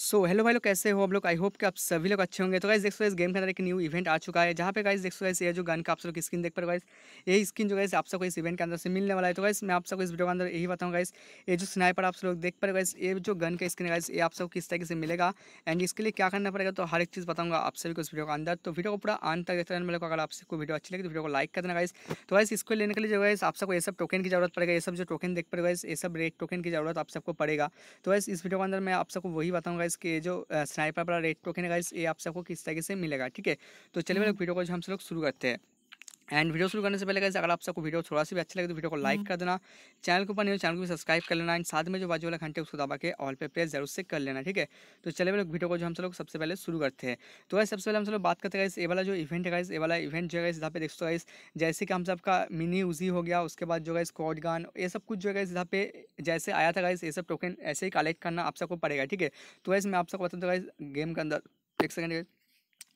So hello भाई लोग कैसे हो आप लोग आई होप कि आप सभी लोग अच्छे होंगे तो गाइज देखो इस गेम के अंदर एक न्यू इवेंट आ चुका है जहाँ पे गाइज देखो ये जो गन का आप लोग स्किन देख पर गाइज ये स्किन जो गाइज आप सबको इस इवेंट के अंदर से मिलने वाला है तो गाइज मैं आप सबको इस वीडियो के अंदर यही बताऊँ गाइज ये जो स्नाइपर आप लोग देख पर गाइज ये जो गन का स्किन गाइज ये आप सबको किस तरीके से मिलेगा एंड इसके लिए क्या करना पड़ेगा तो हर एक चीज़ बताऊँगा आप सभी को इस वीडियो के अंदर तो वीडियो को पूरा आन तक देखते रहने अगर आप सबको वीडियो अच्छी लगे तो वीडियो को लाइक कर देना गाइज तो गाइज इसको लेने के लिए जो गाइज आप सबको ये सब टोकन की जरूरत पड़ेगा ये सब जो टोकन देख पर गाइज ये सब रेड टोकन की जरूरत आप सबको पड़ेगा तो गाइज इस वीडियो के अंदर मैं आप सबको वही बताऊँगा गाइस के जो स्नाइपर वाला रेड टोकन है गाइस ये आप सबको किस तरीके से मिलेगा ठीक है तो चलिए मेरे हम्म। वीडियो को जो हम लोग शुरू करते हैं एंड वीडियो शुरू करने से पहले कैसे अगर आप सबको वीडियो थोड़ा सा भी अच्छा लगे तो वीडियो को लाइक हम्म। कर देना चैनल के ऊपर नहीं चैनल को भी सब्सक्राइब कर लेना एंड साथ में जो बाजू वाला घंटे उसको दबा के ऑल पे प्रेस जरूर से कर लेना ठीक है तो चले वाले वीडियो को जो हम सब लोग सबसे पहले शुरू करते हैं तो वैसे सबसे पहले हम लोग बात करते हैं ए वाला जो इवेंट है ए वाला इवेंट जो है इस पे देख सकते तो गाइस जैसे कि हम सब का मिनी उजी हो गया उसके बाद जो है स्कॉट गान ये सब कुछ जो है इस पे जैसे आया था इस ये सब टोकन ऐसे ही कलेक्ट करना आप सबको पड़ेगा ठीक है तो वैसे मैं आप सबको बता दूँगा गेम के अंदर एक सेकेंड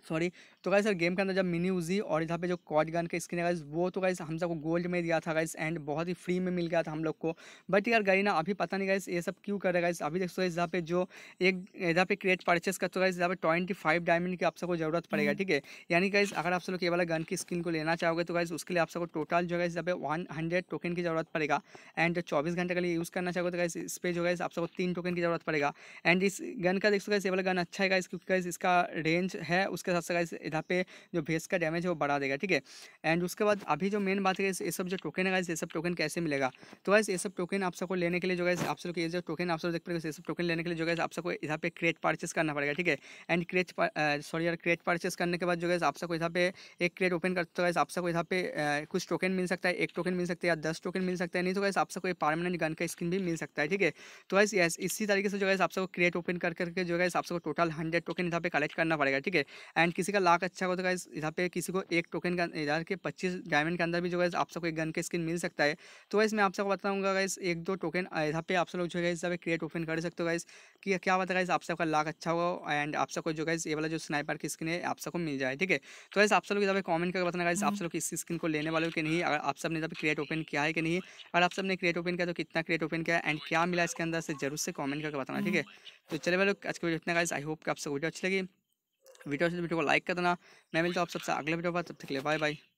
सॉरी तो गाइस सर गेम के अंदर जब मिनी उजी और इधर पे जो कॉड गन का स्किन है गाइस वो तो गाइस हम सबको गोल्ड में दिया था गाइस एंड बहुत ही फ्री में मिल गया था हम लोग को बट यार गई ना अभी पता नहीं गाइस ये सब क्यों कर रहा है गाइस अभी देखो इस पे जो एक यहाँ पे क्रिएट परचेस करते गाइस इधर पे ट्वेंटी फाइव डायमंड की आप सबको जरूरत पड़ेगा हम्म। ठीक है यानी गाइस अगर आप लोग ये वाला गन की स्किन को लेना चाहोगे तो गाइस उसके लिए आप सबको टोटल जो है इस पे वन हंड्रेड टोकन की जरूरत पड़ेगा एंड चौबीस घंटे के लिए यूज़ करना चाहोगे तो गाइस इस पर जो है आप सबको तीन टोकन की जरूरत पड़ेगा एंड इस गन का देखो गाइस ये वाला गन अच्छा है गाइस क्योंकि गाइस इसका रेंज है उसके साथ साथ इस यहाँ पे जो भेस का डैमेज है वो बढ़ा देगा ठीक है एंड उसके बाद अभी जो मेन बात है ये सब जो टोकन है ये सब टोकन कैसे मिलेगा तो वैसे ये सब टोकन आप सबको लेने के लिए जो है आप सबको ये जो टोकन आप सब देख पाएंगे ये सब टोकन लेने के लिए जो है आप सबको यहाँ पे क्रेट परचेस करना पड़ेगा ठीक है एंड क्रेट सॉरी यार क्रेट परचेस करने के बाद जो है आप सबको यहाँ पे एक क्रेट ओपन करते हो तो आप सबको यहाँ पे कुछ टोकन मिल सकता है एक टोकन मिल सकता है या दस टोकन मिल सकता है नहीं तो वैसे आप सबको एक परमानेंट गन का स्किन भी मिल सकता है ठीक है तो वैसे यस इसी तरीके से जो है आप सबको क्रेट ओपन करके जो है आप सबको टोटल हंड्रेड टोकन यहाँ पे कलेक्ट करना पड़ेगा ठीक है एंड किसी का लाख अच्छा हो तो गाइज यहाँ पे किसी को एक टोकन का इधर के पच्चीस डायमंड के अंदर भी जो गाइज आप सबको एक गन के स्किन मिल सकता है तो वैसे मैं आप सबको बताऊँगा गाइज एक दो टोकन यहाँ पे आप सब लोग जो है सब क्रिएट ओपन कर सकते हो गाइज कि क्या बता गाइज आप सबका लाख अच्छा हो एंड आप सबको जो गाइज ये वाला जो स्नाइपर की स्किन है आप सबको मिल जाए ठीक है तो वैसे आप सब लोग पे कॉमेंट करके बताना गाइज आप हम्म। सब लोग इस स्किन को लेने वाले हो कि नहीं अगर आप सब ने जब क्रिएट ओपन किया है कि नहीं अगर आप सब ने क्रिएट ओपन किया तो कितना क्रिएट ओपन किया एंड क्या मिला इसके अंदर से जरूर से कॉमेंट करके बताना ठीक है हम्म। तो चले वाले आज के वीडियो इतना गाइज आई होप कि आप सब वीडियो अच्छी लगी वीडियो से तो वीडियो को लाइक कर देना मैं मिलता हूँ आप सबसे अगले वीडियो पर तब तक के लिए बाय बाय